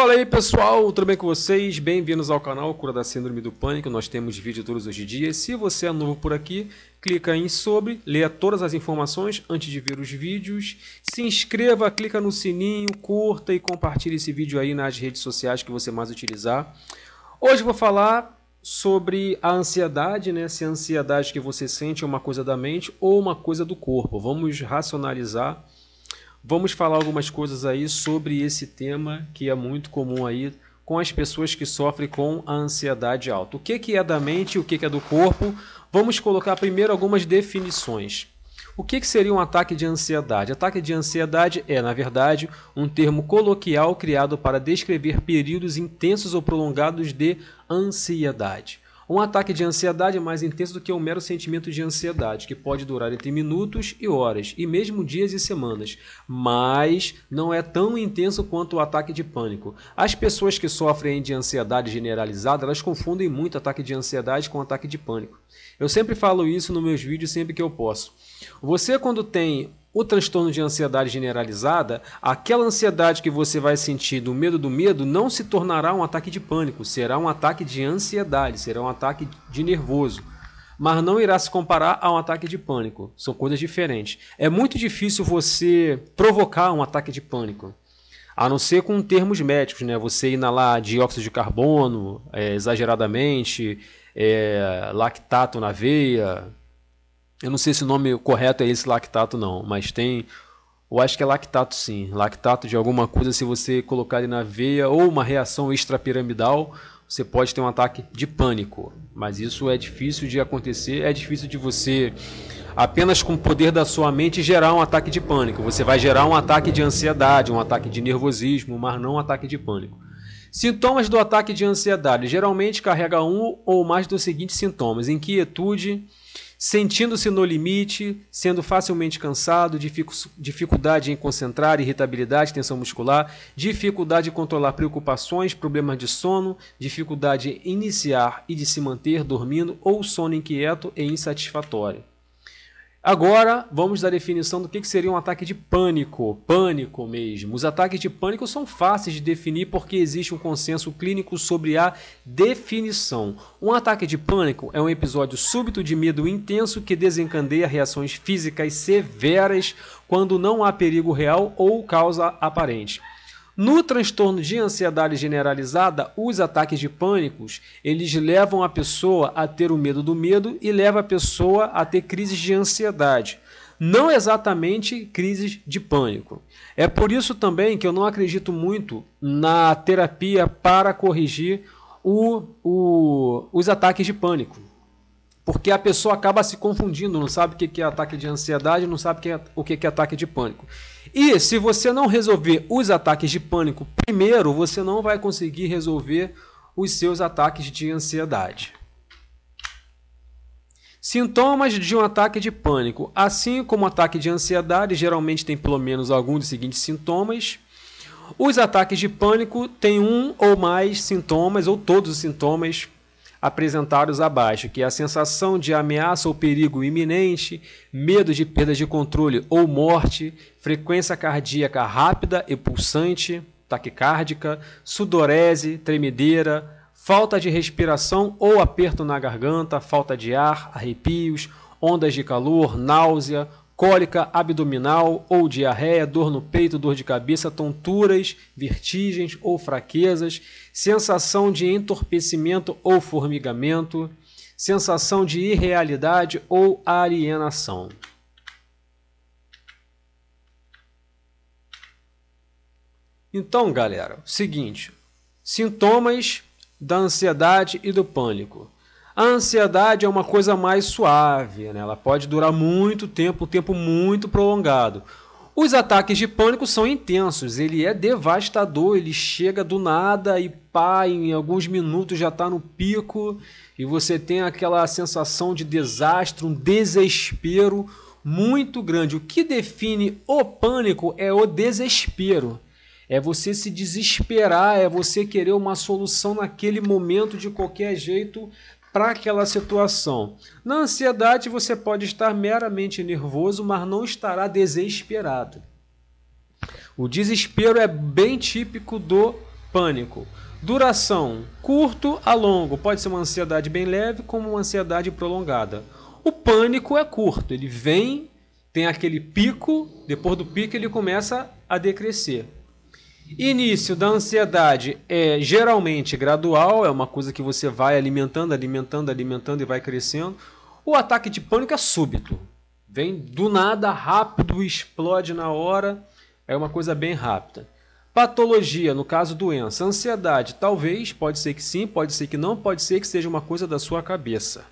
Fala aí pessoal, tudo bem com vocês? Bem-vindos ao canal Cura da Síndrome do Pânico. Nós temos vídeo todos os dias. Se você é novo por aqui, clica em sobre, leia todas as informações antes de ver os vídeos. Se inscreva, clica no sininho, curta e compartilhe esse vídeo aí nas redes sociais que você mais utilizar. Hoje vou falar sobre a ansiedade, né? Se a ansiedade que você sente é uma coisa da mente ou uma coisa do corpo. Vamos racionalizar Vamos falar algumas coisas aí sobre esse tema que é muito comum aí com as pessoas que sofrem com a ansiedade alta. O que, é da mente e o que, é do corpo? Vamos colocar primeiro algumas definições. O que seria um ataque de ansiedade? Ataque de ansiedade é, na verdade, um termo coloquial criado para descrever períodos intensos ou prolongados de ansiedade. Um ataque de ansiedade é mais intenso do que um mero sentimento de ansiedade, que pode durar entre minutos e horas, e mesmo dias e semanas, mas não é tão intenso quanto o ataque de pânico. As pessoas que sofrem de ansiedade generalizada, elas confundem muito ataque de ansiedade com ataque de pânico. Eu sempre falo isso nos meus vídeos sempre que eu posso. Você quando tem o transtorno de ansiedade generalizada, aquela ansiedade que você vai sentir do medo do medo não se tornará um ataque de pânico, será um ataque de ansiedade, será um ataque de nervoso. Mas não irá se comparar a um ataque de pânico. São coisas diferentes. É muito difícil você provocar um ataque de pânico. A não ser com termos médicos, né? Você inalar dióxido de carbono é, exageradamente, é, lactato na veia, eu não sei se o nome correto é esse lactato, não, mas tem. Eu acho que é lactato sim. Lactato de alguma coisa, se você colocar ele na veia ou uma reação extrapiramidal, você pode ter um ataque de pânico. Mas isso é difícil de acontecer, é difícil de você apenas com o poder da sua mente gerar um ataque de pânico. Você vai gerar um ataque de ansiedade, um ataque de nervosismo, mas não um ataque de pânico. Sintomas do ataque de ansiedade. Geralmente carrega um ou mais dos seguintes sintomas: inquietude, sentindo-se no limite, sendo facilmente cansado, dificuldade em concentrar, irritabilidade, tensão muscular, dificuldade em controlar preocupações, problemas de sono, dificuldade em iniciar e de se manter dormindo ou sono inquieto e insatisfatório. Agora vamos à definição do que seria um ataque de pânico. Pânico mesmo. Os ataques de pânico são fáceis de definir porque existe um consenso clínico sobre a definição. Um ataque de pânico é um episódio súbito de medo intenso que desencadeia reações físicas severas quando não há perigo real ou causa aparente. No transtorno de ansiedade generalizada, os ataques de pânicos, eles levam a pessoa a ter o medo do medo e leva a pessoa a ter crises de ansiedade não exatamente crises de pânico. É por isso também que eu não acredito muito na terapia para corrigir o, o, os ataques de pânico. Porque a pessoa acaba se confundindo, não sabe o que é ataque de ansiedade, não sabe o que é, é ataque de pânico. E se você não resolver os ataques de pânico primeiro, você não vai conseguir resolver os seus ataques de ansiedade. Sintomas de um ataque de pânico. Assim como ataque de ansiedade, geralmente tem pelo menos algum dos seguintes sintomas. Os ataques de pânico têm um ou mais sintomas, ou todos os sintomas apresentados abaixo, que é a sensação de ameaça ou perigo iminente, medo de perda de controle ou morte, frequência cardíaca rápida e pulsante, taquicárdica, sudorese, tremedeira, falta de respiração ou aperto na garganta, falta de ar, arrepios, ondas de calor, náusea, cólica abdominal ou diarreia, dor no peito, dor de cabeça, tonturas, vertigens ou fraquezas, sensação de entorpecimento ou formigamento, sensação de irrealidade ou alienação. Então, galera, seguinte: sintomas da ansiedade e do pânico. A ansiedade é uma coisa mais suave, né? ela pode durar muito tempo, um tempo muito prolongado. Os ataques de pânico são intensos, ele é devastador, ele chega do nada e pá, em alguns minutos já está no pico e você tem aquela sensação de desastre, um desespero muito grande. O que define o pânico é o desespero. É você se desesperar, é você querer uma solução naquele momento de qualquer jeito, para aquela situação. Na ansiedade, você pode estar meramente nervoso, mas não estará desesperado. O desespero é bem típico do pânico. Duração: curto a longo. Pode ser uma ansiedade bem leve, como uma ansiedade prolongada. O pânico é curto, ele vem, tem aquele pico, depois do pico ele começa a decrescer. Início da ansiedade é geralmente gradual, é uma coisa que você vai alimentando, alimentando, alimentando e vai crescendo. O ataque de pânico é súbito. Vem do nada, rápido, explode na hora. É uma coisa bem rápida. Patologia, no caso doença. Ansiedade, talvez, pode ser que sim, pode ser que não, pode ser que seja uma coisa da sua cabeça.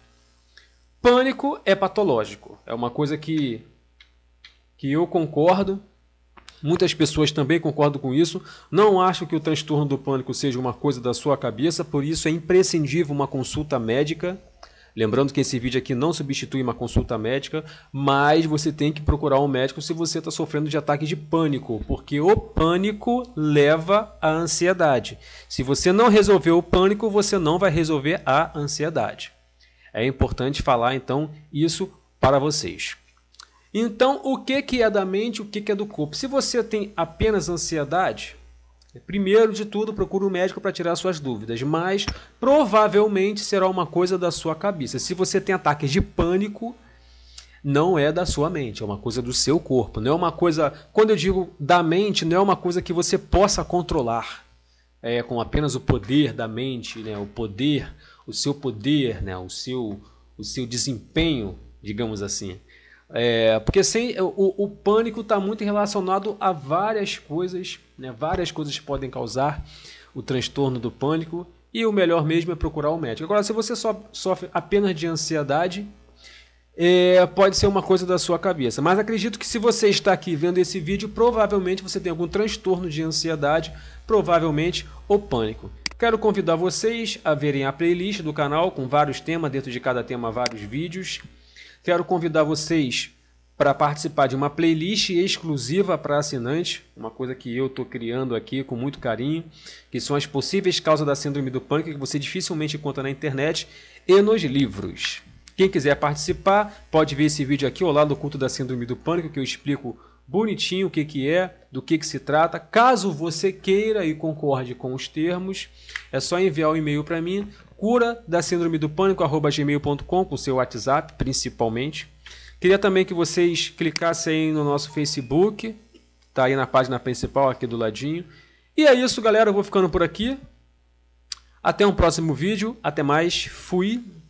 Pânico é patológico. É uma coisa que, que eu concordo Muitas pessoas também concordam com isso. Não acho que o transtorno do pânico seja uma coisa da sua cabeça, por isso é imprescindível uma consulta médica. Lembrando que esse vídeo aqui não substitui uma consulta médica, mas você tem que procurar um médico se você está sofrendo de ataque de pânico, porque o pânico leva à ansiedade. Se você não resolver o pânico, você não vai resolver a ansiedade. É importante falar então isso para vocês. Então, o que, é da mente, o que, que é do corpo? Se você tem apenas ansiedade, primeiro de tudo, procure um médico para tirar suas dúvidas, mas provavelmente será uma coisa da sua cabeça. Se você tem ataques de pânico, não é da sua mente, é uma coisa do seu corpo. Não é uma coisa, quando eu digo da mente, não é uma coisa que você possa controlar é, com apenas o poder da mente, né? o poder, o seu poder, né? o, seu, o seu desempenho, digamos assim. É, porque sem, o, o pânico está muito relacionado a várias coisas, né? várias coisas podem causar o transtorno do pânico e o melhor mesmo é procurar o médico. Agora, se você só sofre apenas de ansiedade, é, pode ser uma coisa da sua cabeça. Mas acredito que se você está aqui vendo esse vídeo, provavelmente você tem algum transtorno de ansiedade, provavelmente o pânico. Quero convidar vocês a verem a playlist do canal com vários temas, dentro de cada tema vários vídeos. Quero convidar vocês para participar de uma playlist exclusiva para assinantes, uma coisa que eu estou criando aqui com muito carinho, que são as possíveis causas da síndrome do pânico que você dificilmente encontra na internet e nos livros. Quem quiser participar, pode ver esse vídeo aqui ao lado do culto da síndrome do pânico, que eu explico bonitinho o que, que é, do que, que se trata. Caso você queira e concorde com os termos, é só enviar o um e-mail para mim, cura da síndrome do pânico, arroba gmail.com, com seu WhatsApp principalmente. Queria também que vocês clicassem aí no nosso Facebook, tá aí na página principal aqui do ladinho. E é isso, galera. Eu vou ficando por aqui. Até um próximo vídeo. Até mais. Fui.